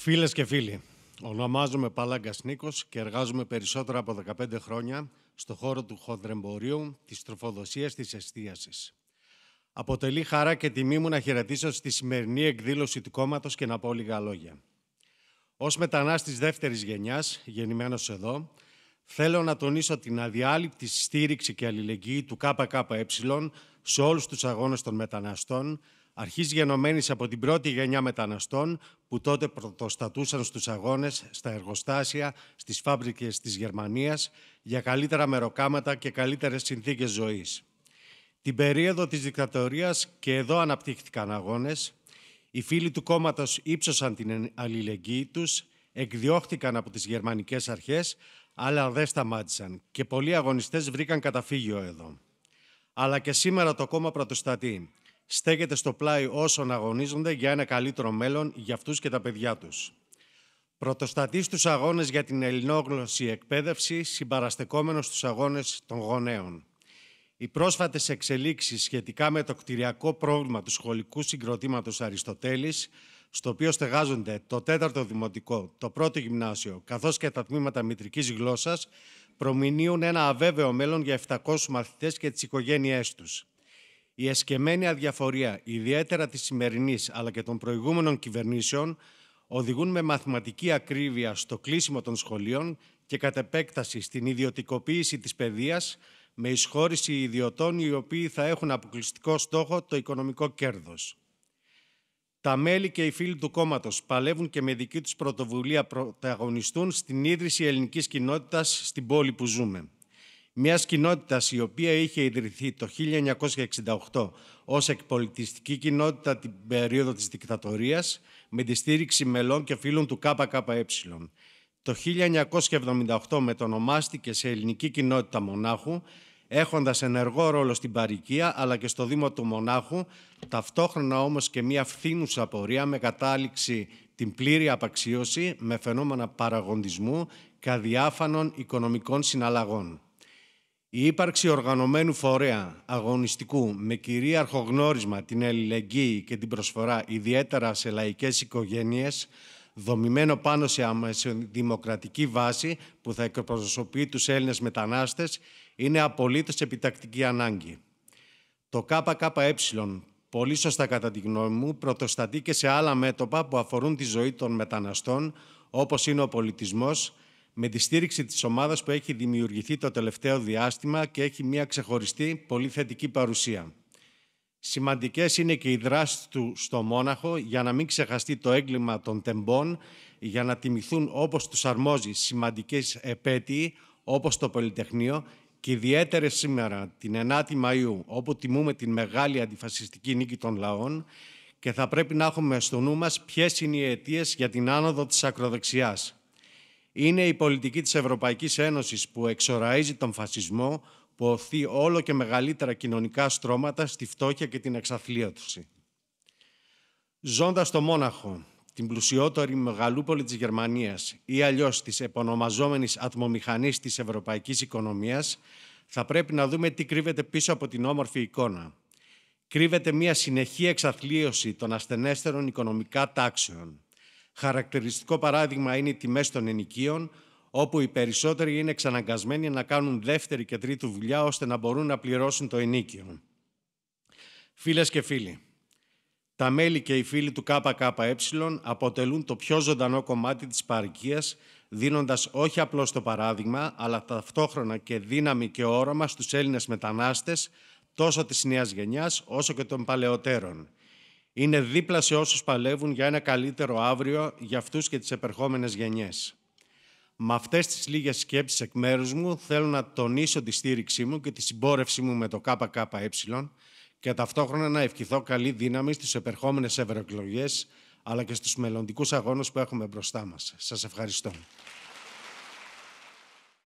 Φίλες και φίλοι, ονομάζομαι Παλάγκας Νίκος και εργάζομαι περισσότερα από 15 χρόνια στο χώρο του Χοδρεμπορίου της τροφοδοσίας της εστίασης. Αποτελεί χαρά και τιμή μου να χαιρετήσω στη σημερινή εκδήλωση του κόμματος και να πω λίγα λόγια. Ως μετανάστης δεύτερης γενιάς, γεννημένος εδώ, θέλω να τονίσω την αδιάλειπτη στήριξη και αλληλεγγύη του ΚΚΕ σε όλους τους αγώνες των μεταναστών, αρχής γενομένης από την πρώτη γενιά μεταναστών που τότε πρωτοστατούσαν στους αγώνες, στα εργοστάσια, στις φάμπρικες της Γερμανίας για καλύτερα μεροκάματα και καλύτερες συνθήκες ζωής. Την περίοδο της δικτατορίας και εδώ αναπτύχθηκαν αγώνες, οι φίλοι του κόμματος ύψωσαν την αλληλεγγύη τους, εκδιώχθηκαν από τις γερμανικές αρχές, αλλά δεν σταμάτησαν και πολλοί αγωνιστές βρήκαν καταφύγιο εδώ. Αλλά και σήμερα το κόμμα πρωτοστατεί στέκεται στο πλάι όσων αγωνίζονται για ένα καλύτερο μέλλον για αυτούς και τα παιδιά τους. Πρωτοστατείς στους αγώνες για την ελληνόγλωση εκπαίδευση, συμπαραστεκόμενος στους αγώνες των γονέων. Οι πρόσφατες εξελίξεις σχετικά με το κτηριακό πρόβλημα του σχολικού συγκροτήματος Αριστοτέλης, στο οποίο στεγάζονται το 4ο Δημοτικό, το 1ο Γυμνάσιο, καθώς και τα τμήματα μητρικής γλώσσας, προμηνύουν ένα αβέβαιο μέλλον για 700 μαθητές και τις οικογένειές τους. Η εσκεμμένη αδιαφορία, ιδιαίτερα της σημερινής αλλά και των προηγούμενων κυβερνήσεων, οδηγούν με μαθηματική ακρίβεια στο κλείσιμο των σχολείων και κατ' επέκταση στην ιδιωτικοποίηση της παιδείας με εισχώρηση ιδιωτών οι οποίοι θα έχουν αποκλειστικό στόχο το οικονομικό κέρδος. Τα μέλη και οι φίλοι του κόμματος παλεύουν και με δική τους πρωτοβουλία πρωταγωνιστούν στην ίδρυση ελληνικής κοινότητας στην πόλη που ζούμε. Μιας κοινότητας η οποία είχε ιδρυθεί το 1968 ως εκπολιτιστική κοινότητα την περίοδο της δικτατορίας με τη στήριξη μελών και φίλων του ΚΚΕ. Το 1978 μετονομάστηκε σε ελληνική κοινότητα Μονάχου έχοντας ενεργό ρόλο στην Παρικία αλλά και στο Δήμο του Μονάχου, ταυτόχρονα όμως και μια φθήνουσα πορεία με κατάληξη την πλήρη απαξίωση με φαινόμενα παραγοντισμού καδιάφανων οικονομικών συναλλαγών. Η ύπαρξη οργανωμένου φορέα αγωνιστικού με κυρίαρχο γνώρισμα την ελληνική και την προσφορά ιδιαίτερα σε λαϊκές οικογένειες δομημένο πάνω σε αμεσοδημοκρατική βάση που θα εκπροσωπεί τους Έλληνες μετανάστες είναι απολύτως επιτακτική ανάγκη. Το ΚΚΕ πολύ σωστά κατά τη γνώμη μου, πρωτοστατεί και σε άλλα μέτωπα που αφορούν τη ζωή των μεταναστών, όπως είναι ο πολιτισμός, με τη στήριξη της ομάδας που έχει δημιουργηθεί το τελευταίο διάστημα και έχει μια ξεχωριστή πολύ θετική παρουσία. Σημαντικές είναι και οι δράσεις του στο Μόναχο για να μην ξεχαστεί το έγκλημα των τεμπών, για να τιμηθούν όπως τους αρμόζει σημαντικές επέτειοι όπως το Πολυτεχνείο και ιδιαίτερε σήμερα την 9η Μαΐου όπου τιμούμε την μεγάλη αντιφασιστική νίκη των λαών και θα πρέπει να έχουμε στο νου μας ποιες είναι οι αιτίες για την άνοδο της ακροδεξιάς. Είναι η πολιτική της Ευρωπαϊκής Ένωσης που εξοραίζει τον φασισμό, που οθεί όλο και μεγαλύτερα κοινωνικά στρώματα στη φτώχεια και την εξαθλίωση. Ζώντας στο Μόναχο, την πλουσιότερη μεγαλούπολη της Γερμανίας ή αλλιώς της επωνομαζόμενης ατμομηχανής της ευρωπαϊκής οικονομίας, θα πρέπει να δούμε τι κρύβεται πίσω από την όμορφη εικόνα. Κρύβεται μια συνεχή εξαθλίωση των ασθενέστερων οικονομικά τάξεων. Χαρακτηριστικό παράδειγμα είναι οι τιμές των ενοικίων, όπου οι περισσότεροι είναι εξαναγκασμένοι να κάνουν δεύτερη και τρίτη δουλειά ώστε να μπορούν να πληρώσουν το ενίκιο. Φίλες και φίλοι, τα μέλη και οι φίλοι του ΚΚΕ αποτελούν το πιο ζωντανό κομμάτι της παροικίας, δίνοντας όχι απλώς το παράδειγμα, αλλά ταυτόχρονα και δύναμη και όραμα στους Έλληνες μετανάστες, τόσο της νέας γενιάς όσο και των παλαιότερων – είναι δίπλα σε όσους παλεύουν για ένα καλύτερο αύριο για αυτούς και τις επερχόμενες γενιές. Με αυτές τις λίγες σκέψεις εκ μέρους μου θέλω να τονίσω τη στήριξή μου και τη συμπόρευσή μου με το ΚΚΕ και ταυτόχρονα να ευχηθώ καλή δύναμη στις επερχόμενες ευρωεκλογές αλλά και στους μελλοντικούς αγώνες που έχουμε μπροστά μας. Σας ευχαριστώ.